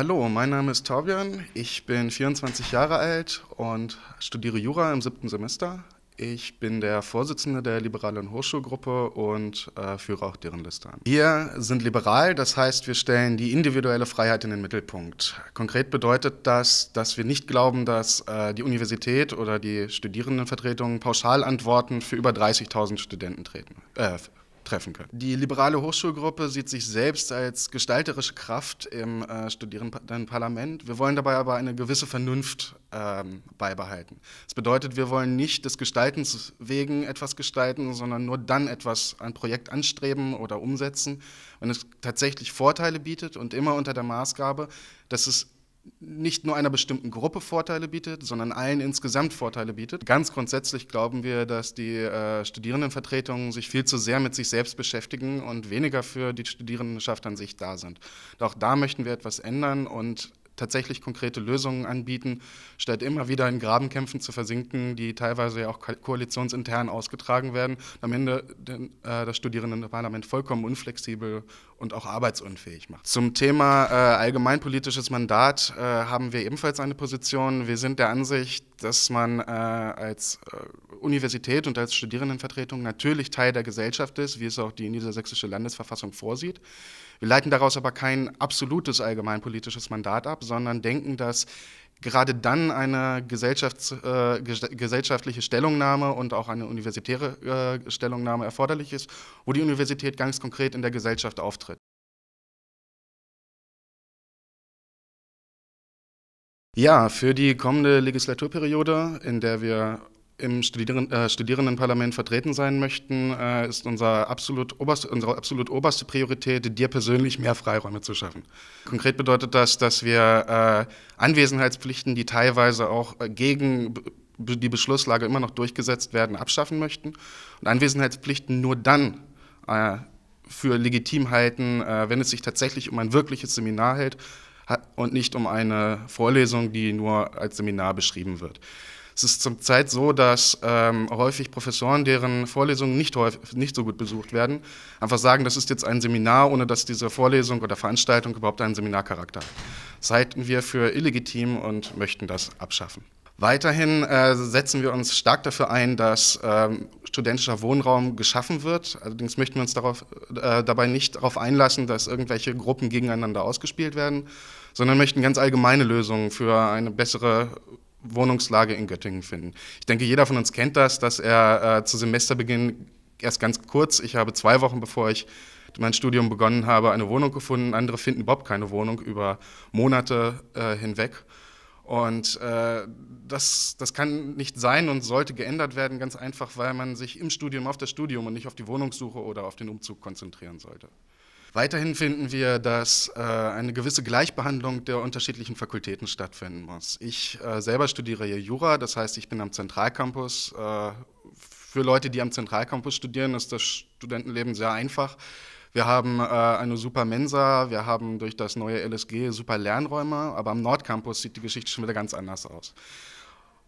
Hallo, mein Name ist Torbjörn, ich bin 24 Jahre alt und studiere Jura im siebten Semester. Ich bin der Vorsitzende der Liberalen Hochschulgruppe und äh, führe auch deren Liste an. Wir sind liberal, das heißt, wir stellen die individuelle Freiheit in den Mittelpunkt. Konkret bedeutet das, dass wir nicht glauben, dass äh, die Universität oder die Studierendenvertretungen Pauschalantworten für über 30.000 Studenten treten, äh, treffen können. Die liberale Hochschulgruppe sieht sich selbst als gestalterische Kraft im äh, Studierendenparlament. Wir wollen dabei aber eine gewisse Vernunft ähm, beibehalten. Das bedeutet, wir wollen nicht des Gestaltens wegen etwas gestalten, sondern nur dann etwas, ein Projekt anstreben oder umsetzen, wenn es tatsächlich Vorteile bietet und immer unter der Maßgabe, dass es nicht nur einer bestimmten Gruppe Vorteile bietet, sondern allen insgesamt Vorteile bietet. Ganz grundsätzlich glauben wir, dass die äh, Studierendenvertretungen sich viel zu sehr mit sich selbst beschäftigen und weniger für die Studierendenschaft an sich da sind. Doch da möchten wir etwas ändern und tatsächlich konkrete Lösungen anbieten, statt immer wieder in Grabenkämpfen zu versinken, die teilweise ja auch koalitionsintern ausgetragen werden am Ende den, äh, das Studierendenparlament vollkommen unflexibel und auch arbeitsunfähig macht. Zum Thema äh, allgemeinpolitisches Mandat äh, haben wir ebenfalls eine Position. Wir sind der Ansicht, dass man äh, als äh, Universität und als Studierendenvertretung natürlich Teil der Gesellschaft ist, wie es auch die niedersächsische Landesverfassung vorsieht. Wir leiten daraus aber kein absolutes allgemeinpolitisches Mandat ab, sondern denken, dass gerade dann eine Gesellschafts-, äh, gesellschaftliche Stellungnahme und auch eine universitäre äh, Stellungnahme erforderlich ist, wo die Universität ganz konkret in der Gesellschaft auftritt. Ja, für die kommende Legislaturperiode, in der wir im Studieren, äh, Studierendenparlament vertreten sein möchten, äh, ist unser absolut oberste, unsere absolut oberste Priorität, dir persönlich mehr Freiräume zu schaffen. Konkret bedeutet das, dass wir äh, Anwesenheitspflichten, die teilweise auch äh, gegen die Beschlusslage immer noch durchgesetzt werden, abschaffen möchten und Anwesenheitspflichten nur dann äh, für legitim halten, äh, wenn es sich tatsächlich um ein wirkliches Seminar hält, und nicht um eine Vorlesung, die nur als Seminar beschrieben wird. Es ist zurzeit so, dass ähm, häufig Professoren, deren Vorlesungen nicht, häufig, nicht so gut besucht werden, einfach sagen, das ist jetzt ein Seminar, ohne dass diese Vorlesung oder Veranstaltung überhaupt einen Seminarcharakter hat. Das halten wir für illegitim und möchten das abschaffen. Weiterhin äh, setzen wir uns stark dafür ein, dass ähm, studentischer Wohnraum geschaffen wird. Allerdings möchten wir uns darauf, äh, dabei nicht darauf einlassen, dass irgendwelche Gruppen gegeneinander ausgespielt werden, sondern möchten ganz allgemeine Lösungen für eine bessere Wohnungslage in Göttingen finden. Ich denke, jeder von uns kennt das, dass er äh, zu Semesterbeginn erst ganz kurz, ich habe zwei Wochen, bevor ich mein Studium begonnen habe, eine Wohnung gefunden. Andere finden überhaupt keine Wohnung über Monate äh, hinweg. Und äh, das, das kann nicht sein und sollte geändert werden, ganz einfach, weil man sich im Studium auf das Studium und nicht auf die Wohnungssuche oder auf den Umzug konzentrieren sollte. Weiterhin finden wir, dass äh, eine gewisse Gleichbehandlung der unterschiedlichen Fakultäten stattfinden muss. Ich äh, selber studiere hier Jura, das heißt, ich bin am Zentralcampus. Äh, für Leute, die am Zentralcampus studieren, ist das Studentenleben sehr einfach. Wir haben äh, eine super Mensa, wir haben durch das neue LSG super Lernräume, aber am Nordcampus sieht die Geschichte schon wieder ganz anders aus.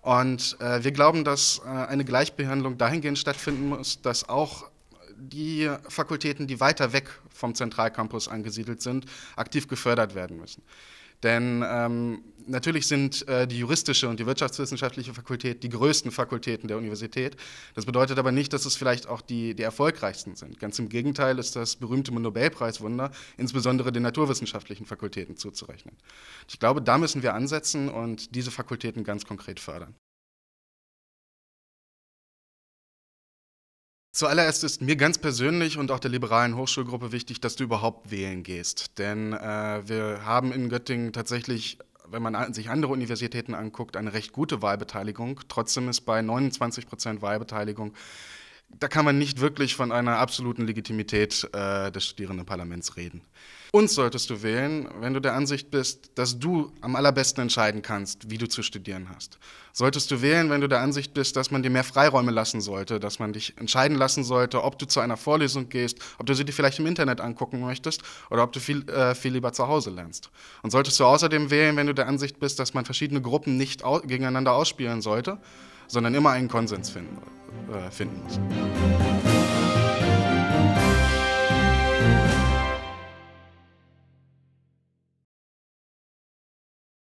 Und äh, wir glauben, dass äh, eine Gleichbehandlung dahingehend stattfinden muss, dass auch die Fakultäten, die weiter weg vom Zentralcampus angesiedelt sind, aktiv gefördert werden müssen. Denn ähm, natürlich sind äh, die juristische und die wirtschaftswissenschaftliche Fakultät die größten Fakultäten der Universität. Das bedeutet aber nicht, dass es vielleicht auch die, die erfolgreichsten sind. Ganz im Gegenteil ist das berühmte Nobelpreiswunder insbesondere den naturwissenschaftlichen Fakultäten zuzurechnen. Ich glaube, da müssen wir ansetzen und diese Fakultäten ganz konkret fördern. Zuallererst ist mir ganz persönlich und auch der liberalen Hochschulgruppe wichtig, dass du überhaupt wählen gehst. Denn äh, wir haben in Göttingen tatsächlich wenn man sich andere Universitäten anguckt, eine recht gute Wahlbeteiligung. Trotzdem ist bei 29 Prozent Wahlbeteiligung da kann man nicht wirklich von einer absoluten Legitimität äh, des Studierendenparlaments reden. Uns solltest du wählen, wenn du der Ansicht bist, dass du am allerbesten entscheiden kannst, wie du zu studieren hast. Solltest du wählen, wenn du der Ansicht bist, dass man dir mehr Freiräume lassen sollte, dass man dich entscheiden lassen sollte, ob du zu einer Vorlesung gehst, ob du sie dir vielleicht im Internet angucken möchtest oder ob du viel, äh, viel lieber zu Hause lernst. Und solltest du außerdem wählen, wenn du der Ansicht bist, dass man verschiedene Gruppen nicht au gegeneinander ausspielen sollte, sondern immer einen Konsens finden, äh, finden muss.